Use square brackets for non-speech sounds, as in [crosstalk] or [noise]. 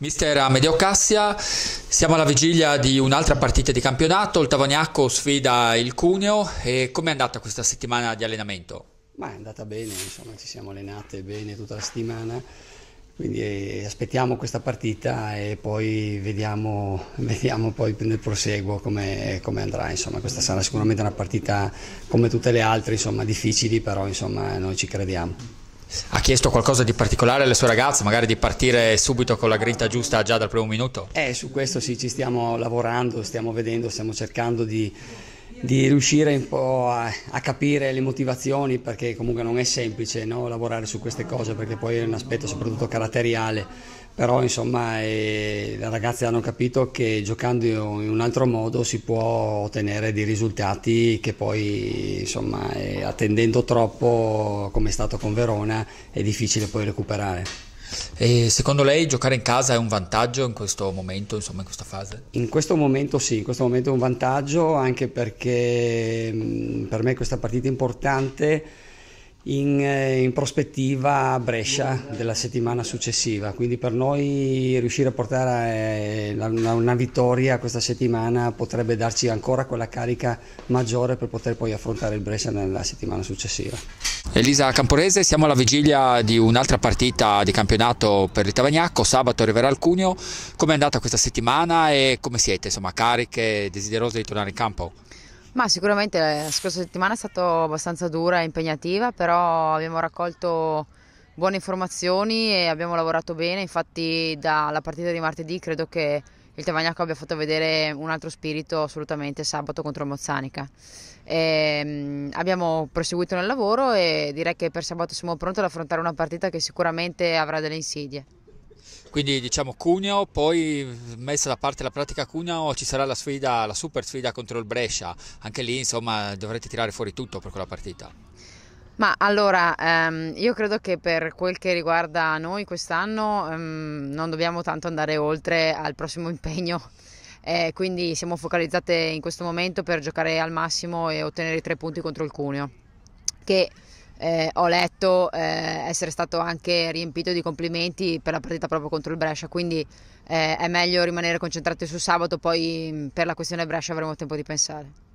Mister Amedeo Cassia, siamo alla vigilia di un'altra partita di campionato, il Tavagnacco sfida il Cuneo e com'è andata questa settimana di allenamento? Ma è andata bene, insomma ci siamo allenate bene tutta la settimana, quindi eh, aspettiamo questa partita e poi vediamo, [laughs] vediamo poi nel proseguo come, come, andrà, insomma questa sarà sicuramente una partita come tutte le altre, insomma difficili però insomma noi ci crediamo. Ha chiesto qualcosa di particolare alle sue ragazze, magari di partire subito con la grinta giusta già dal primo minuto? Eh, su questo sì, ci stiamo lavorando, stiamo vedendo, stiamo cercando di di riuscire un po' a, a, capire le motivazioni perché comunque non è semplice no? lavorare su queste cose perché poi è un aspetto soprattutto caratteriale però insomma eh, i ragazzi hanno capito che giocando in un altro modo si può ottenere dei risultati che poi insomma eh, attendendo troppo come è stato con Verona è difficile poi recuperare. E secondo lei giocare in casa è un vantaggio in questo momento, insomma, in questa fase? In questo momento sì, in questo momento è un vantaggio anche perché per me questa partita è importante in, eh, in prospettiva a Brescia della settimana successiva, quindi per noi riuscire a portare eh, una, una vittoria questa settimana potrebbe darci ancora quella carica maggiore per poter poi affrontare il Brescia nella settimana successiva. Elisa Camporese, siamo alla vigilia di un'altra partita di campionato per il Tavagnacco, sabato arriverà il Cuneo, come è andata questa settimana e come siete, insomma, cariche, desiderose di tornare in campo? Ma sicuramente la scorsa settimana è stata abbastanza dura e impegnativa, però abbiamo raccolto buone informazioni e abbiamo lavorato bene, infatti dalla partita di martedì credo che il Tavagnacco abbia fatto vedere un altro spirito assolutamente sabato contro Mozzanica. E ehm, abbiamo proseguito nel lavoro e direi che per sabato siamo pronti ad affrontare una partita che sicuramente avrà delle insidie. Quindi diciamo Cuneo, poi messa da parte la pratica Cuneo ci sarà la sfida, la super sfida contro il Brescia, anche lì insomma dovrete tirare fuori tutto per quella partita. Ma allora, ehm, io credo che per quel che riguarda noi quest'anno ehm, non dobbiamo tanto andare oltre al prossimo [laughs] impegno, eh, quindi siamo focalizzate in questo momento per giocare al massimo e ottenere i tre punti contro il Cuneo, che eh, ho letto eh, essere stato anche riempito di complimenti per la partita proprio contro il Brescia, quindi eh, è meglio rimanere concentrati su sabato, poi per la questione Brescia avremo tempo di pensare.